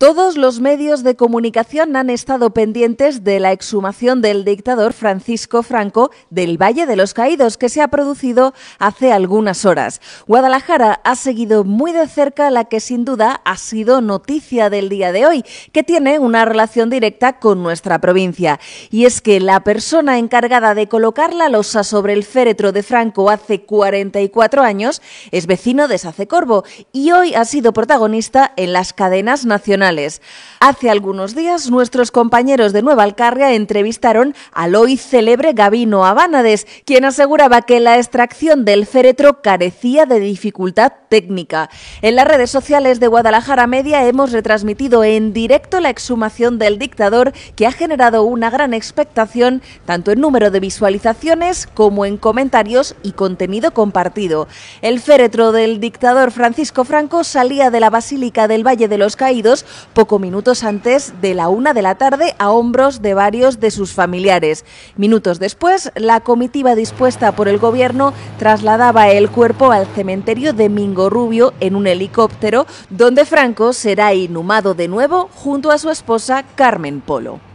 Todos los medios de comunicación han estado pendientes de la exhumación del dictador Francisco Franco del Valle de los Caídos que se ha producido hace algunas horas. Guadalajara ha seguido muy de cerca la que sin duda ha sido noticia del día de hoy, que tiene una relación directa con nuestra provincia. Y es que la persona encargada de colocar la losa sobre el féretro de Franco hace 44 años es vecino de Sacecorvo y hoy ha sido protagonista en las cadenas nacionales Hace algunos días, nuestros compañeros de Nueva Alcarria entrevistaron al hoy célebre Gabino Abanades, quien aseguraba que la extracción del féretro carecía de dificultad técnica. En las redes sociales de Guadalajara Media hemos retransmitido en directo la exhumación del dictador, que ha generado una gran expectación tanto en número de visualizaciones como en comentarios y contenido compartido. El féretro del dictador Francisco Franco salía de la Basílica del Valle de los Caídos poco minutos antes de la una de la tarde a hombros de varios de sus familiares. Minutos después, la comitiva dispuesta por el gobierno trasladaba el cuerpo al cementerio de Mingo Rubio en un helicóptero, donde Franco será inhumado de nuevo junto a su esposa Carmen Polo.